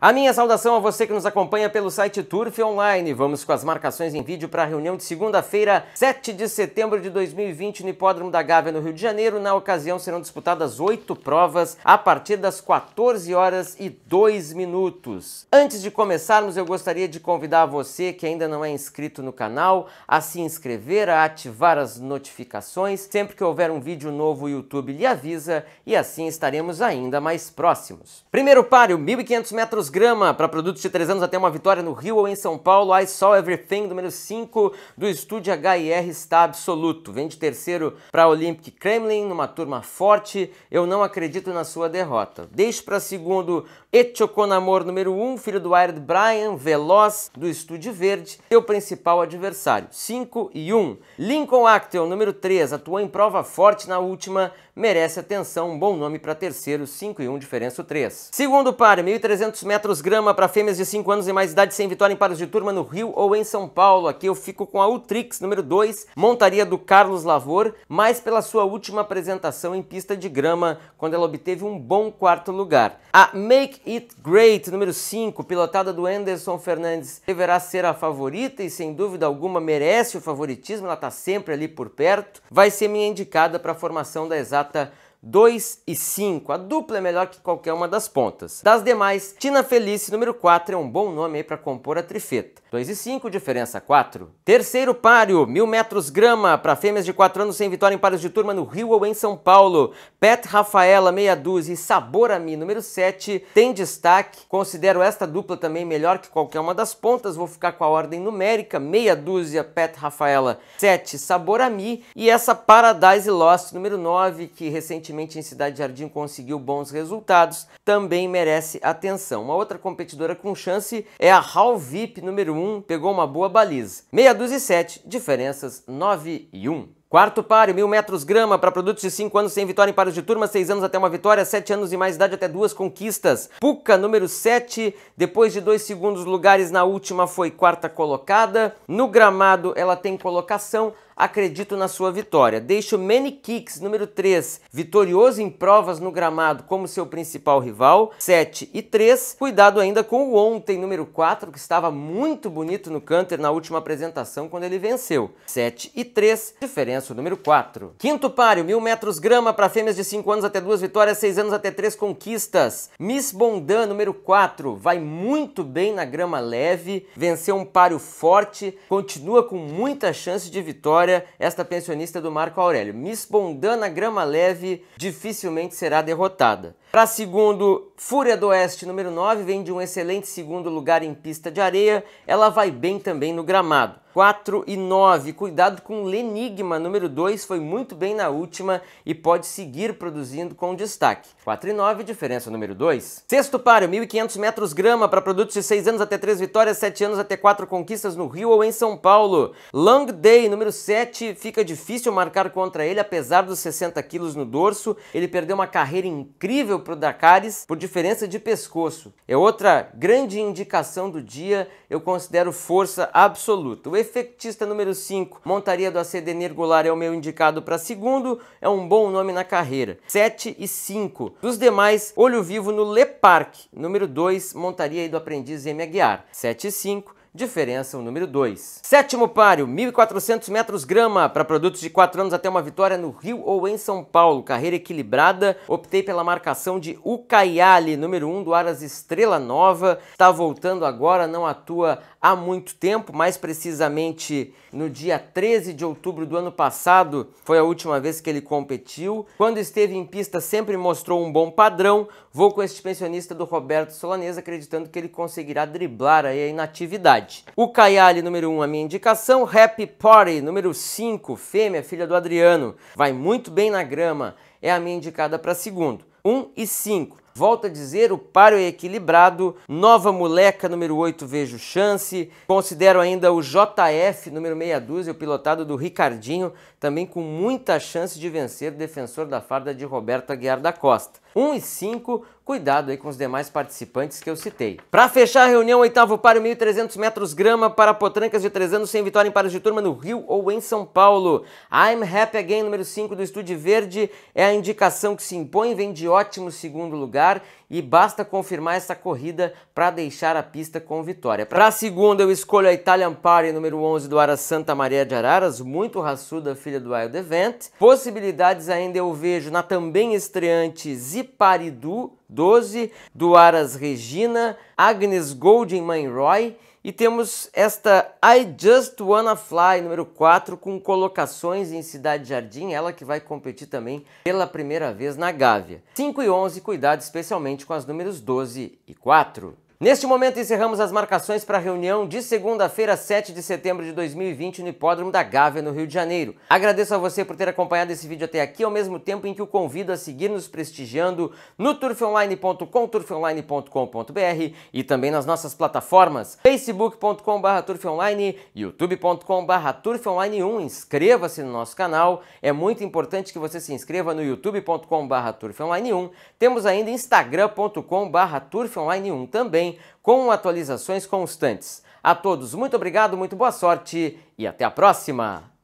A minha saudação a você que nos acompanha pelo site Turf Online. Vamos com as marcações em vídeo para a reunião de segunda-feira, 7 de setembro de 2020, no Hipódromo da Gávea, no Rio de Janeiro. Na ocasião, serão disputadas oito provas a partir das 14 horas e 2 minutos. Antes de começarmos, eu gostaria de convidar você que ainda não é inscrito no canal a se inscrever, a ativar as notificações. Sempre que houver um vídeo novo, o YouTube lhe avisa e assim estaremos ainda mais próximos. Primeiro páreo, 1.500 metros menos grama para produtos de 3 anos até uma vitória no Rio ou em São Paulo. I Saw Everything, número 5 do estúdio HIR, está absoluto. Vende terceiro para Olympic Kremlin, numa turma forte. Eu não acredito na sua derrota. Deixe para segundo Echoconamor, número 1, filho do Wired Brian, veloz do estúdio verde, seu principal adversário. 5 e 1. Lincoln Actel, número 3, atuou em prova forte na última, merece atenção. Um bom nome para terceiro, 5 e 1, diferença 3. Segundo par, 1.300 metros metros grama para fêmeas de 5 anos e mais idade sem vitória em paros de turma no Rio ou em São Paulo. Aqui eu fico com a Ultrix número 2, montaria do Carlos Lavor, mas pela sua última apresentação em pista de grama, quando ela obteve um bom quarto lugar. A Make It Great número 5, pilotada do Anderson Fernandes, deverá ser a favorita e sem dúvida alguma merece o favoritismo, ela está sempre ali por perto. Vai ser minha indicada para a formação da exata 2 e 5. A dupla é melhor que qualquer uma das pontas. Das demais, Tina Felice, número 4, é um bom nome aí para compor a trifeta. 2 e 5, diferença 4. Terceiro páreo, 1000 metros grama para fêmeas de 4 anos sem vitória em pares de turma no Rio ou em São Paulo. Pet Rafaela, meia dúzia e Sabor Ami, número 7, tem destaque. Considero esta dupla também melhor que qualquer uma das pontas. Vou ficar com a ordem numérica, meia dúzia, Pet Rafaela, 7, Sabor Ami. E essa Paradise Lost, número 9, que recentemente recentemente em Cidade Jardim conseguiu bons resultados, também merece atenção. Uma outra competidora com chance é a Hal VIP número 1, pegou uma boa baliza. Meia dúzia e sete, diferenças 9 e 1. Quarto páreo, mil metros grama para produtos de 5 anos sem vitória em paros de turma, 6 anos até uma vitória, 7 anos e mais idade até duas conquistas. Puca, número 7, depois de dois segundos lugares na última foi quarta colocada. No gramado ela tem colocação, acredito na sua vitória. Deixo Many Kicks, número 3, vitorioso em provas no gramado como seu principal rival, 7 e 3. Cuidado ainda com o ontem, número 4, que estava muito bonito no canter na última apresentação quando ele venceu, 7 e 3, diferença o número 4. Quinto páreo, mil metros grama para fêmeas de 5 anos até 2 vitórias, 6 anos até 3 conquistas. Miss Bondan, número 4, vai muito bem na grama leve, venceu um páreo forte, continua com muita chance de vitória vitória, esta pensionista do Marco Aurélio. Miss Bondana Grama Leve dificilmente será derrotada. Para segundo, Fúria do Oeste número 9 vem de um excelente segundo lugar em pista de areia, ela vai bem também no gramado. 4 e 9, cuidado com Lenigma número 2, foi muito bem na última e pode seguir produzindo com destaque. 4 e 9, diferença número 2. Sexto páreo, 1.500 metros grama para produtos de 6 anos até 3 vitórias, 7 anos até 4 conquistas no Rio ou em São Paulo. Long Day número 7, fica difícil marcar contra ele apesar dos 60 quilos no dorso, ele perdeu uma carreira incrível perdeu para o Dakaris por diferença de pescoço. É outra grande indicação do dia, eu considero força absoluta. O efectista número 5, montaria do AC Denir Goulart é o meu indicado para segundo, é um bom nome na carreira. 7 e 5. Dos demais, olho vivo no Le Parc, número 2, montaria do aprendiz M. Aguiar. 7 e 5 diferença o número 2. Sétimo páreo, 1.400 metros grama para produtos de 4 anos até uma vitória no Rio ou em São Paulo. Carreira equilibrada, optei pela marcação de Ucaiali, número 1 um do Aras Estrela Nova. Está voltando agora, não atua há muito tempo, mais precisamente no dia 13 de outubro do ano passado, foi a última vez que ele competiu. Quando esteve em pista, sempre mostrou um bom padrão. Vou com este pensionista do Roberto Solanes, acreditando que ele conseguirá driblar aí a inatividade idade. O Kayali, número 1, a minha indicação. Happy Party, número 5, fêmea, filha do Adriano. Vai muito bem na grama, é a minha indicada para segundo. 1 e 5. Volto a dizer, o páreo é equilibrado. Nova Moleca, número 8, vejo chance. Considero ainda o JF, número meia o pilotado do Ricardinho, também com muita chance de vencer, defensor da farda de Roberto Aguiar da Costa. 1 e 5, Cuidado aí com os demais participantes que eu citei. Para fechar a reunião, oitavo paro 1.300 metros grama para potrancas de 3 anos sem vitória em pares de turma no Rio ou em São Paulo. I'm Happy Again, número 5 do Estúdio Verde, é a indicação que se impõe, vem de ótimo segundo lugar e basta confirmar essa corrida para deixar a pista com vitória. Para a segunda, eu escolho a Italian Party número 11 do Ara Santa Maria de Araras, muito raçuda, filha do Wild Event. Possibilidades ainda eu vejo na também estreante Ziparidu 12 do Aras Regina, Agnes Golden Manroy e temos esta I Just Wanna Fly, número 4, com colocações em Cidade Jardim, ela que vai competir também pela primeira vez na Gávea. 5 e 11, cuidado especialmente com as números 12 e 4. Neste momento encerramos as marcações para a reunião de segunda-feira, 7 de setembro de 2020, no Hipódromo da Gávea, no Rio de Janeiro. Agradeço a você por ter acompanhado esse vídeo até aqui, ao mesmo tempo em que o convido a seguir nos prestigiando no turfonline.com, turfonline.com.br e também nas nossas plataformas facebook.com.br turfonline, youtube.com.br turfonline1. Inscreva-se no nosso canal, é muito importante que você se inscreva no youtube.com.br turfonline1. Temos ainda instagram.com.br turfonline1 também também com atualizações constantes. A todos, muito obrigado, muito boa sorte e até a próxima!